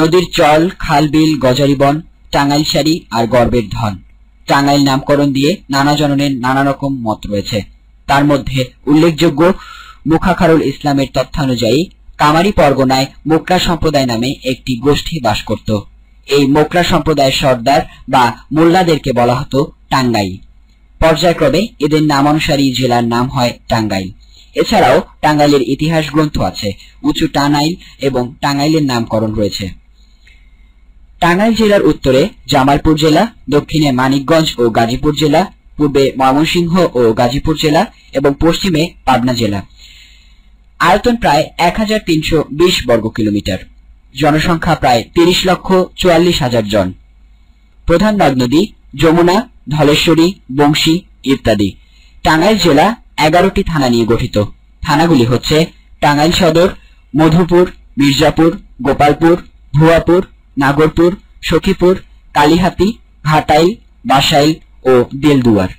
নদীর চল খালবিল গজারিবন টাঙ্গাইল সারি আর গর্বের ধন টাঙ্গাইল নামকরণ দিয়ে নানা জননের নানা রকম মত রয়েছে তার মধ্যে উল্লেখযোগ্য মুখাখারুল ইসলামের তথ্যানুযায়ী কামারি পরগনায় মোকরা সম্প্রদায় নামে একটি গোষ্ঠী বাস করত এই মোকরা সম্প্রদায়ের সর্দার বা মোল্লাদেরকে বলা হতো টাঙ্গাইল পর্যায়ক্রমে এদের নামানুসারী জেলার নাম হয় টাঙ্গাইল এছাড়াও টাঙ্গাইলের ইতিহাস গ্রন্থ আছে উঁচু টানাইল এবং টাঙ্গাইলের নামকরণ রয়েছে টাঙ্গাইল জেলার উত্তরে জামালপুর জেলা দক্ষিণে মানিকগঞ্জ ও গাজীপুর জেলা পূর্বে ময়মনসিংহ ও গাজীপুর জেলা এবং পশ্চিমে পাবনা জেলা আয়তন প্রায় এক বর্গ কিলোমিটার জনসংখ্যা প্রায় তিরিশ লক্ষ চুয়াল্লিশ হাজার জন প্রধান নদ নদী যমুনা ধলেশ্বরী বংশী ইত্যাদি টাঙ্গাইল জেলা এগারোটি থানা নিয়ে গঠিত থানাগুলি হচ্ছে টাঙ্গাইল সদর মধুপুর মির্জাপুর গোপালপুর ভুয়াপুর নাগরপুর সখীপুর কালিহাতি ঘাটাইল বাসাইল ও দেলদুয়ার